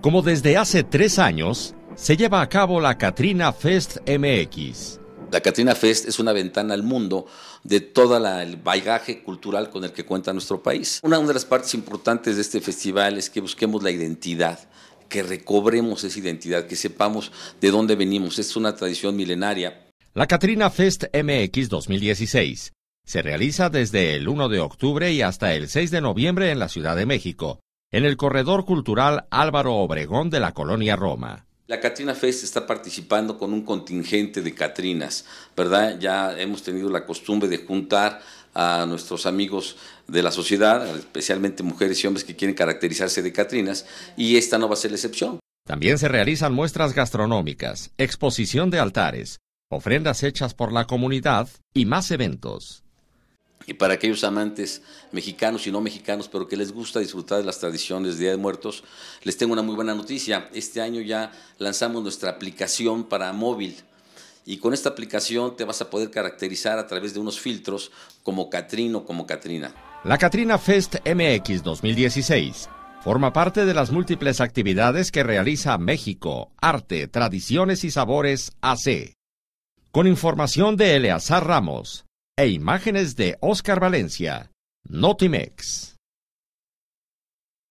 Como desde hace tres años, se lleva a cabo la Katrina Fest MX. La Catrina Fest es una ventana al mundo de todo el bagaje cultural con el que cuenta nuestro país. Una de las partes importantes de este festival es que busquemos la identidad que recobremos esa identidad, que sepamos de dónde venimos. Es una tradición milenaria. La Catrina Fest MX 2016 se realiza desde el 1 de octubre y hasta el 6 de noviembre en la Ciudad de México en el corredor cultural Álvaro Obregón de la colonia Roma. La Catrina Fest está participando con un contingente de Catrinas, ¿verdad? Ya hemos tenido la costumbre de juntar a nuestros amigos de la sociedad, especialmente mujeres y hombres que quieren caracterizarse de Catrinas, y esta no va a ser la excepción. También se realizan muestras gastronómicas, exposición de altares, ofrendas hechas por la comunidad y más eventos. Y para aquellos amantes mexicanos y no mexicanos, pero que les gusta disfrutar de las tradiciones de Día de Muertos, les tengo una muy buena noticia. Este año ya lanzamos nuestra aplicación para móvil. Y con esta aplicación te vas a poder caracterizar a través de unos filtros como Catrín o como Catrina. La Catrina Fest MX 2016 forma parte de las múltiples actividades que realiza México, Arte, Tradiciones y Sabores AC. Con información de Eleazar Ramos e imágenes de Oscar Valencia. Notimex.